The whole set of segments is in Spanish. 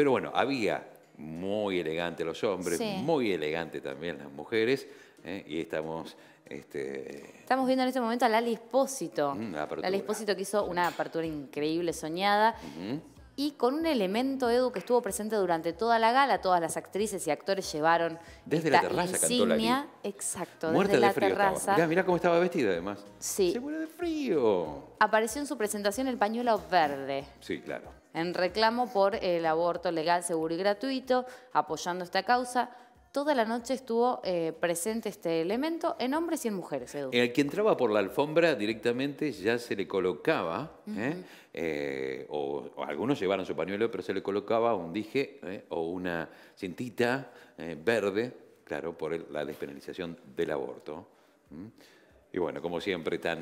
Pero bueno, había muy elegante los hombres, muy elegante también las mujeres, ¿eh? y estamos... Este, estamos viendo en este momento a Lali Espósito. Mm, Lali Espósito que hizo una apertura increíble, soñada y con un elemento, Edu, que estuvo presente durante toda la gala, todas las actrices y actores llevaron desde la terraza insignia, cantó la exacto, desde la frío terraza. cómo estaba vestida además. Sí. Se muere de frío. Apareció en su presentación el pañuelo verde. Sí, claro. En reclamo por el aborto legal, seguro y gratuito, apoyando esta causa toda la noche estuvo eh, presente este elemento en hombres y en mujeres, Edu. El que entraba por la alfombra directamente ya se le colocaba, ¿eh? Eh, o, algunos llevaron su pañuelo, pero se le colocaba un dije o una cintita verde, claro, por la despenalización del aborto. Y bueno, como siempre, tan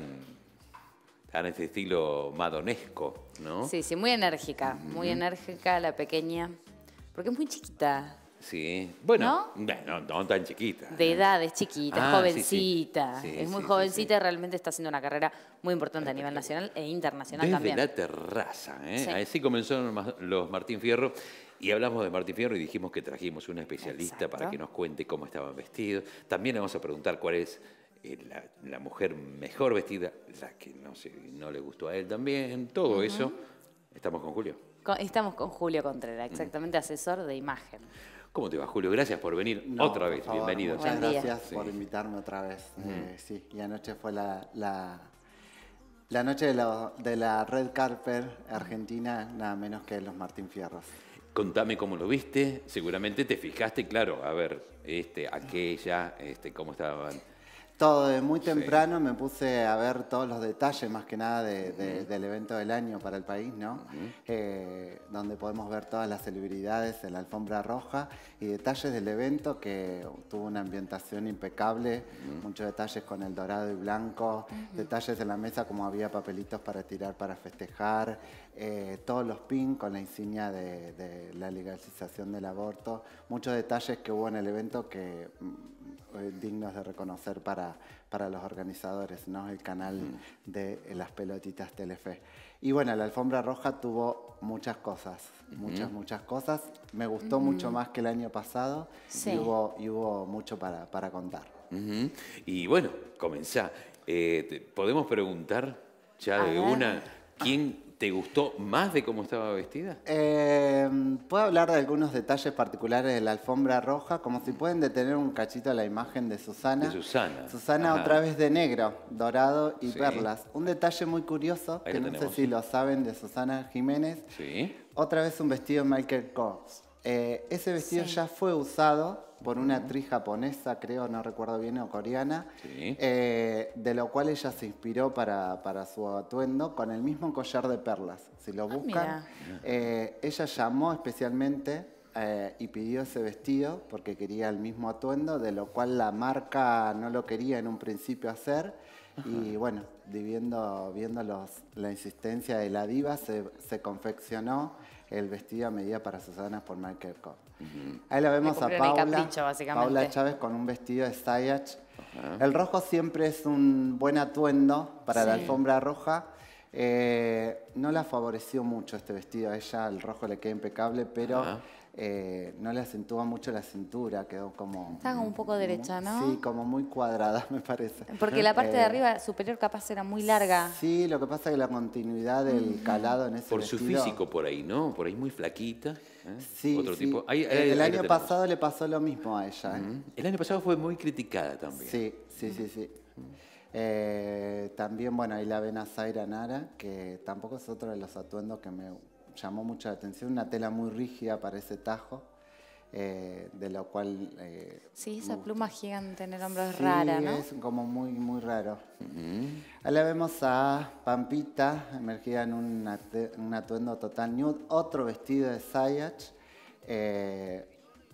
en este estilo madonesco, ¿no? Sí, sí, muy enérgica, muy enérgica la pequeña, porque es muy chiquita. Sí, bueno, ¿No? tan chiquita. De ¿eh? es chiquita, es ah, jovencita. es muy jovencita y realmente está haciendo una carrera muy importante a nivel nacional e internacional Desde también. la terraza, ¿eh? Así comenzaron los Martín Fierro. Y hablamos de Martín Fierro y dijimos que trajimos una especialista para que nos cuente cómo estaban vestidos. También le vamos a preguntar cuál es eh, la, mujer mejor vestida, la que no, sé, no le gustó a él también, todo eso. Estamos con Julio. estamos con Julio Contreras, mm. exactamente asesor de imagen. ¿Cómo te va, Julio? Gracias por venir otra vez. Bienvenido. Muchas gracias por invitarme otra vez. Eh, sí, y anoche fue la, la, noche de la, de la Red Carper Argentina, nada menos que los Martín Fierros. Contame cómo lo viste, seguramente te fijaste, claro, a ver, este, aquella, este, cómo estaban todo, de muy temprano me puse a ver todos los detalles, más que nada, del evento del año para el país, ¿no? Eh, donde podemos ver todas las celebridades en la alfombra roja y detalles del evento que tuvo una ambientación impecable, muchos detalles con el dorado y blanco, detalles en la mesa como había papelitos para tirar para festejar, eh, todos los pins con la insignia de, de la legalización del aborto, muchos detalles que hubo en el evento que mm, eh, dignos de reconocer para, para los organizadores, ¿no? el canal de las pelotitas Telefe. Y bueno, la alfombra roja tuvo muchas cosas, muchas, muchas cosas. Me gustó mucho más que el año pasado y, hubo, mucho para, para contar. Y bueno, comenzá. Eh, ¿Podemos preguntar ya de una quién ¿Te gustó más de cómo estaba vestida? Em, Puedo hablar de algunos detalles particulares de la alfombra roja, como si pueden detener un cachito la imagen de Susana. De Susana. Susana otra vez de negro, dorado y perlas. Un detalle muy curioso, que no sé si lo saben, de Susana Jiménez. Sí. Otra vez un vestido Michael Kors. Eh, ese vestido ya fue usado por una actriz japonesa, creo, no recuerdo bien, o coreana, eh, de lo cual ella se inspiró para, su atuendo con el mismo collar de perlas. Si lo ah, buscan, eh, ella llamó especialmente eh, y pidió ese vestido porque quería el mismo atuendo, de lo cual la marca no lo quería en un principio hacer. Y bueno, viendo la insistencia de la diva, se, se, confeccionó el vestido a medida para Susana por Michael Kors Ahí la vemos a Paula, Chávez con un vestido de Sayach. El rojo siempre es un buen atuendo para la alfombra roja eh, no la favoreció mucho este vestido a ella, el rojo le queda impecable, pero eh, no le acentúa mucho la cintura, quedó como... Está como un poco derecha, ¿no? Sí, como muy cuadrada, me parece. Porque la parte de eh, arriba superior capaz era muy larga. Sí, lo que pasa es que la continuidad del calado en ese vestido... Por su físico por ahí, ¿no? Por ahí muy flaquita. ¿eh? Sí, el, año pasado le pasó lo mismo a ella. El año pasado fue muy criticada también. Sí, sí, sí, sí. Eh, también, bueno, ahí la a Zaira Nara, que tampoco es otro de los atuendos que me llamó mucho la atención, una tela muy rígida para ese tajo. Eh, de lo cual... Eh, sí, esa pluma gigante en el hombro es rara, ¿no? es como muy, muy raro. Ahí la vemos a Pampita, emergida en un, atuendo total nude, otro vestido de Zayach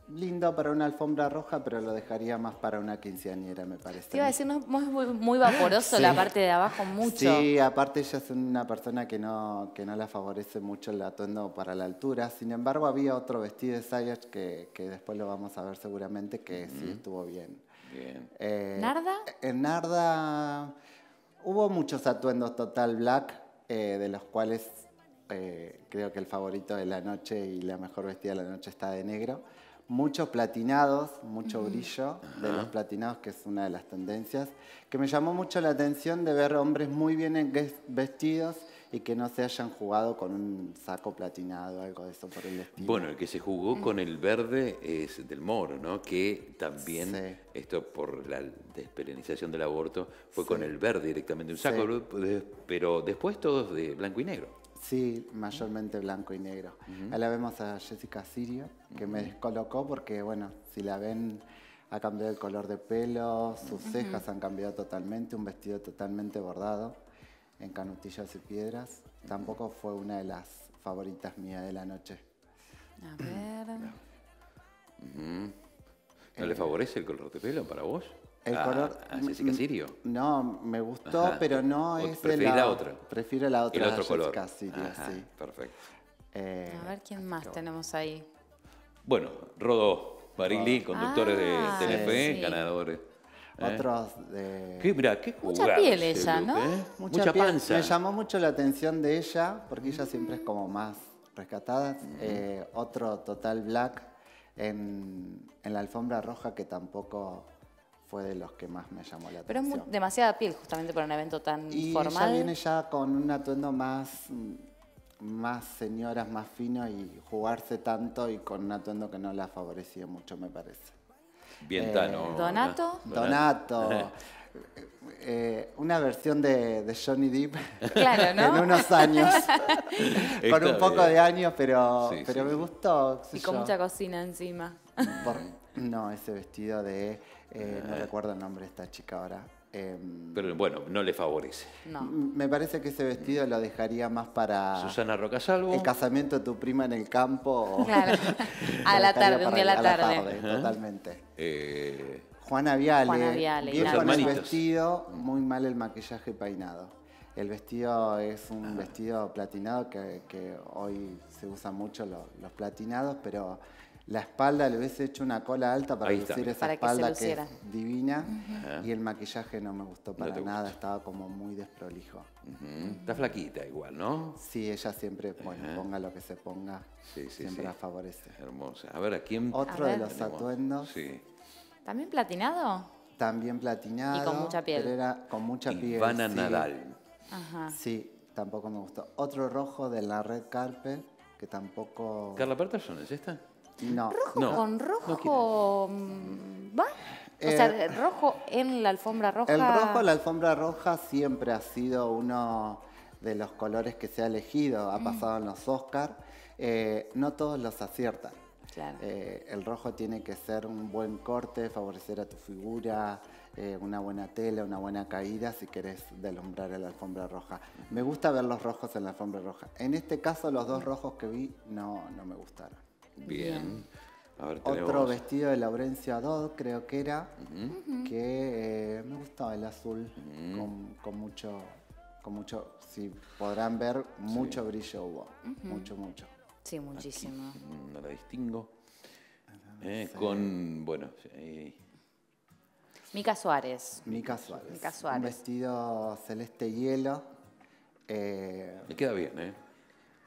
lindo para una alfombra roja, pero lo dejaría más para una quinceañera, me parece. Te iba a decir, es muy, vaporoso la parte de abajo, mucho. Sí, aparte ella es una persona que no, que no la favorece mucho el atuendo para la altura. Sin embargo, había otro vestido de Sayers que, que después lo vamos a ver seguramente, que sí estuvo bien. bien. Eh, ¿Narda? En Narda hubo muchos atuendos total black, eh, de los cuales... Eh, creo que el favorito de la noche y la mejor vestida de la noche está de negro Muchos platinados, mucho brillo de los platinados, que es una de las tendencias, que me llamó mucho la atención de ver hombres muy bien vestidos y que no se hayan jugado con un saco platinado, algo de eso por el estilo. Bueno, el que se jugó con el verde es del Moro, ¿no? Que también, esto por la despenalización del aborto, fue con el verde directamente, un saco, pero después todos de blanco y negro. Sí, mayormente blanco y negro. Ahí la vemos a Jessica Sirio, que me descolocó porque, bueno, si la ven, ha cambiado el color de pelo, sus cejas han cambiado totalmente, un vestido totalmente bordado en canutillas y piedras. Tampoco fue una de las favoritas mías de la noche. A ver. ¿No le favorece el color de pelo para vos? El ah, color. Ah, no, me gustó, pero no es. el la, otra. Prefiero la otra. El otro color. Sirio, sí. Perfecto. Eh, a ver quién más tenemos ahí. Bueno, Rodó Barili, conductores de ah, TNP. ganadores. ¿eh? Otros de. ¿Qué, qué Mucha piel ella, ¿no? ¿eh? Mucha, panza. Me llamó mucho la atención de ella, porque ella siempre es como más rescatada. otro total black en, en la alfombra roja que tampoco fue de los que más me llamó la atención. Pero es demasiada piel justamente para un evento tan formal. Y viene ya con un atuendo más, más señoras, más fino y jugarse tanto y con un atuendo que no la favorecía mucho, me parece. Bien, eh, Donato. Donato. Eh, una versión de, Johnny Depp claro, ¿no? en unos años, con un poco de años, pero, pero me gustó. Y con mucha cocina encima. Por, no, ese vestido de. Eh, no eh. recuerdo el nombre de esta chica ahora. Em, pero bueno, no le favorece. No. Me parece que ese vestido lo dejaría más para. Susana Rocasalvo. El casamiento de tu prima en el campo. Claro. a la tarde, un día a la tarde. A la tarde totalmente. Eh, Juana Viale. Juana Viale. Bien con el vestido, muy mal el maquillaje peinado. El vestido es un ah. vestido platinado que, hoy se usa mucho los platinados, pero la espalda le hubiese hecho una cola alta para lucir esa espalda que, es divina. Y el maquillaje no me gustó para nada, estaba como muy desprolijo. Está flaquita igual, ¿no? Sí, ella siempre, bueno, ponga lo que se ponga, siempre la favorece. Hermosa. A ver, ¿a quién? Otro de los atuendos. Sí. ¿También platinado? También platinado. Y con mucha piel. con mucha piel. Ivana Nadal. Ajá. Sí, tampoco me gustó. Otro rojo de la red carpet, que tampoco... ¿Carla peterson es esta? No. ¿Rojo con rojo mm, va? O eh, sea, rojo en la alfombra roja. El rojo en la alfombra roja siempre ha sido uno de los colores que se ha elegido, ha mm. pasado en los Oscars. Eh, no todos los aciertan. Eh, el rojo tiene que ser un buen corte, favorecer a tu figura, una buena tela, una buena caída si querés delumbrar la alfombra roja. Me gusta ver los rojos en la alfombra roja. En este caso los dos rojos que vi no me gustaron. Bien. Otro vestido de Laurencia Dodd, creo que era, que eh, me gustaba el azul, con, mucho, con mucho, si podrán ver, mucho brillo hubo, mucho, mucho. Sí, muchísimo. no la distingo. Eh, con, bueno, Mica Suárez. Mica Suárez. Suárez. Un vestido celeste hielo. Me eh, queda bien, ¿eh?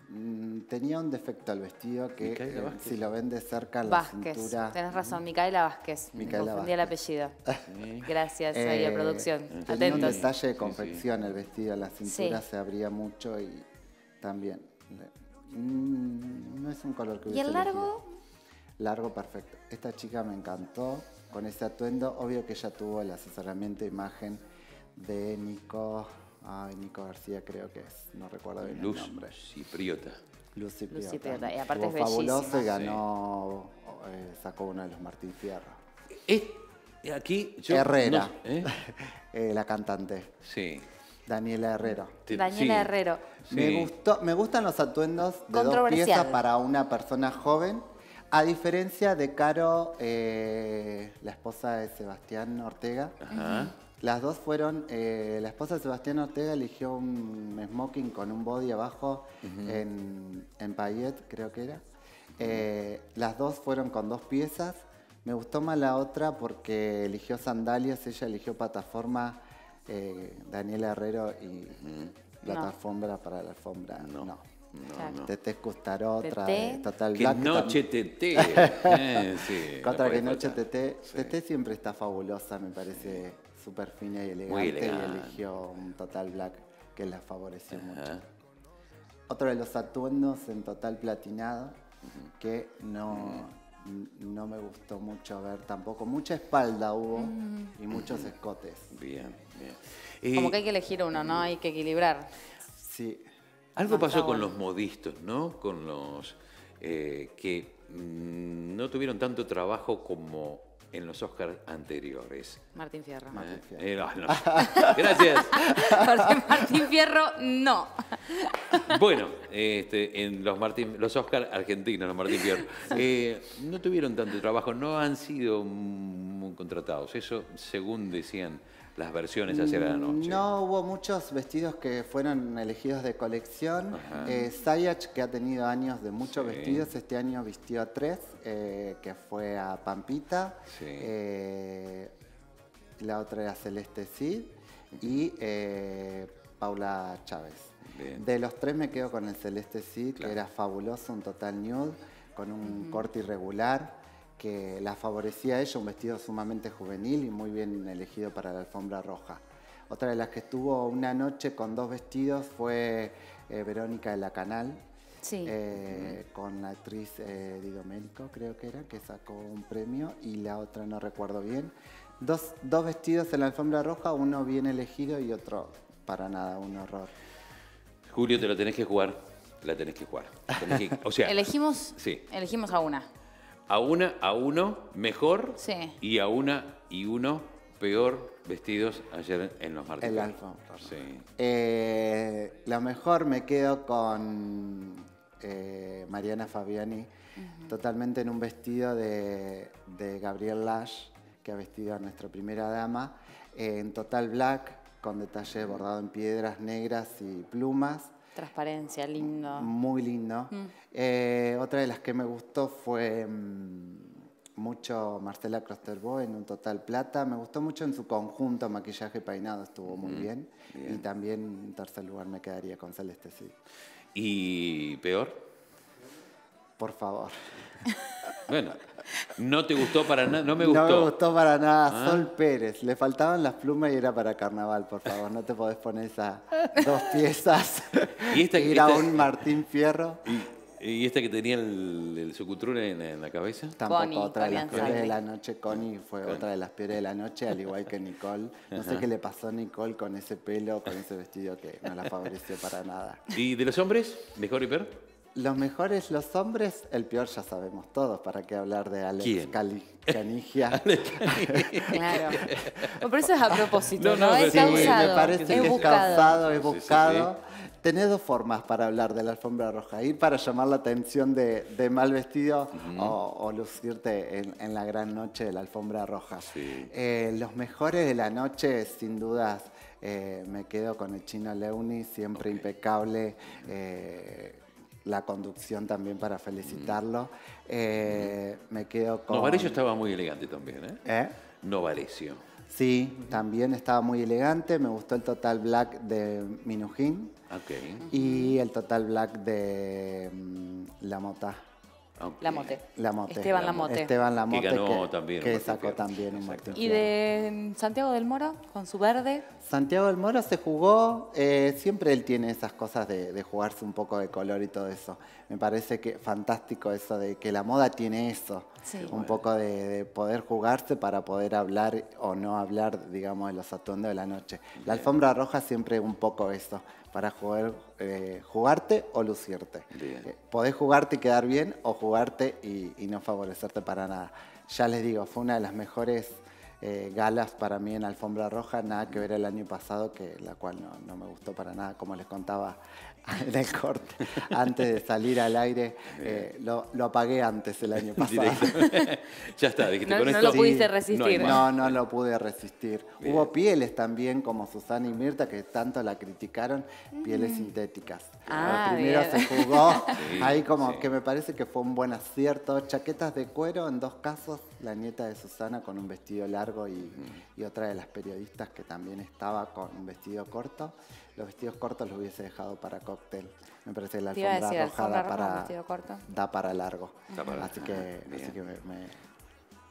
Mm, tenía un defecto al vestido que eh, si lo ven de cerca la cintura... tenés razón, Micaela Vázquez, Micaela el apellido. Gracias, a la eh, producción, atentos. Tenía un detalle de confección el vestido, la cintura se abría mucho y también... Mm, no es un color que ¿Y el largo? Largo, perfecto. Esta chica me encantó con ese atuendo. Obvio que ella tuvo el asesoramiento de imagen de Nico Ay, Nico García creo que es, no recuerdo bien el nombre. Luz Cipriota. Luz Cipriota. Y aparte fabuloso y ganó, eh, sacó uno de los Martín Fierro. Eh, aquí Herrera, ¿eh? Eh, la cantante. Sí. Daniela Herrero. Daniela Herrero. Me, gustó, me gustan los atuendos de dos piezas para una persona joven, a diferencia de Caro, la esposa de Sebastián Ortega, Ajá. Las dos fueron, eh, la esposa de Sebastián Ortega eligió un smoking con un body abajo en, en creo que era. Eh, las dos fueron con dos piezas. Me gustó más la otra porque eligió sandalias, ella eligió plataforma, eh, Daniela Herrero y la plataforma para la alfombra. No. no. no, Tete otra eh, Total noche Tete. sí, Contra que noche Tete. siempre está fabulosa, me parece super fina y elegante, y eligió un Total Black que la favoreció mucho. Otro de los atuendos en Total Platinado que no, no me gustó mucho ver tampoco. Mucha espalda hubo y muchos escotes. Bien, bien. Como que hay que elegir uno, ¿no? Hay que equilibrar. Sí. Algo pasó con los modistos, ¿no? Con los eh, que mm, no tuvieron tanto trabajo como en los Oscars anteriores. Martín Fierro. Eh, eh, ah, Gracias. Martín Fierro, no. Bueno, este, en los, Martín, los Oscars argentinos, los Martín Fierro, eh, no tuvieron tanto trabajo, no han sido muy contratados. Eso, según decían las versiones hacia la mm, noche? No, hubo muchos vestidos que fueron elegidos de colección. Eh, que ha tenido años de muchos vestidos, este año vistió a tres, eh, que fue a Pampita. Eh, la otra era Celeste Cid y eh, Paula Chávez. De los tres me quedo con el Celeste Cid, que era fabuloso, un total nude, con un corte irregular, que la favorecía ella, un vestido sumamente juvenil y muy bien elegido para la alfombra roja. Otra de las que estuvo una noche con dos vestidos fue eh, Verónica de la Canal, sí. Eh, con la actriz eh, creo que era, que sacó un premio y la otra no recuerdo bien. Dos, vestidos en la alfombra roja, uno bien elegido y otro para nada, un horror. Julio, te lo tenés que jugar la tenés que jugar. o sea, elegimos, elegimos a una a una, a uno mejor y a una y uno peor vestidos ayer en los martes. El alfa Sí. Eh, lo mejor me quedo con eh, Mariana Fabiani, totalmente en un vestido de, de, Gabriel Lash, que ha vestido a nuestra primera dama, eh, en total black, con detalle bordado en piedras negras y plumas. Transparencia, lindo. Muy lindo. Mm. Eh, otra de las que me gustó fue mm, mucho Marcela Crosterbo en Un Total Plata. Me gustó mucho en su conjunto, maquillaje peinado estuvo muy mm. bien. Y también en tercer lugar me quedaría con Celeste, sí. ¿Y peor? Por favor. bueno, no te gustó para nada, no me gustó. para nada. Ah. Sol Pérez, le faltaban las plumas y era para carnaval, por favor. No te podés poner esas dos piezas. Y esta, era un Martín Fierro. ¿Y, y esta que tenía el, el en, la cabeza? Tampoco, otra de las de la noche. Connie fue otra de las peores de la noche, al igual que Nicole. No sé qué le pasó a Nicole con ese pelo, con ese vestido que no la favoreció para nada. ¿Y de los hombres? ¿Mejor y peor? Los mejores los hombres, el peor ya sabemos todos, ¿para qué hablar de Alex Cali Canigia? claro. por eso es a propósito, ¿no? me parece que es buscado. Tenés dos formas para hablar de la alfombra roja. y para llamar la atención de, mal vestido o, lucirte en, la gran noche de la alfombra roja. Eh, los mejores de la noche, sin dudas, eh, me quedo con el chino Leuni, siempre impecable. Eh, la conducción también para felicitarlo. Eh, me quedo con... Novarecio estaba muy elegante también, ¿eh? ¿Eh? Sí, también estaba muy elegante. Me gustó el Total Black de Minujín. Y el Total Black de mm, La Mota. La mote, Esteban Esteban Mote. Esteban La Que ganó que, también. Que sacó también un Martín ¿Y de Santiago del Moro con su verde? Santiago del Moro se jugó, eh, siempre él tiene esas cosas de, jugarse un poco de color y todo eso. Me parece que fantástico eso de que la moda tiene eso. Un poco de, de, poder jugarse para poder hablar o no hablar, digamos, de los atuendos de la noche. La alfombra roja siempre un poco eso para jugar, eh, jugarte o lucirte. Eh, podés jugarte y quedar bien o jugarte y, y no favorecerte para nada. Ya les digo, fue una de las mejores eh, galas para mí en Alfombra Roja, nada que ver el año pasado, que la cual no, me gustó para nada, como les contaba en el corte, antes de salir al aire, eh, lo, lo, apagué antes el año pasado. ya está, dijiste, no, no lo pudiste resistir. No, no, lo pude resistir. Hubo pieles también, como Susana y Mirta, que tanto la criticaron, pieles mm. sintéticas. Ah, primero se jugó, ahí como que me parece que fue un buen acierto. Chaquetas de cuero, en dos casos, la nieta de Susana con un vestido largo y, otra de las periodistas que también estaba con vestido corto. Los vestidos cortos los hubiese dejado para cóctel. Me parece que la alfombra da para, largo. así, que, así,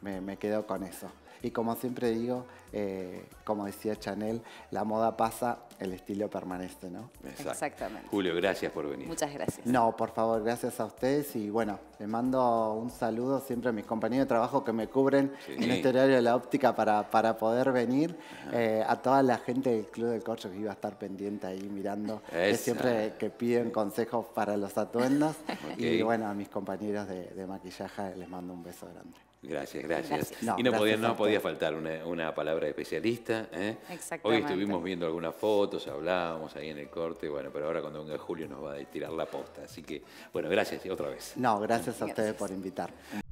me quedo con eso. Y como siempre digo, eh, como decía Chanel, la moda pasa, el estilo permanece, ¿no? Exactamente. Julio, gracias por venir. Muchas gracias. No, por favor, gracias a ustedes y bueno, les mando un saludo siempre a mis compañeros de trabajo que me cubren en este horario de la óptica para, para poder venir, eh, a toda la gente del Club del Corcho que iba a estar pendiente ahí mirando, que siempre que piden consejos para los atuendos y bueno, a mis compañeros de maquillaje les mando un beso grande. Gracias, gracias. y no, podía, no podía faltar una, palabra de especialista. ¿eh? Hoy estuvimos viendo algunas fotos, hablábamos ahí en el corte, bueno, pero ahora cuando venga Julio nos va a tirar la posta. Así que, bueno, gracias y otra vez. No, gracias a ustedes por invitar.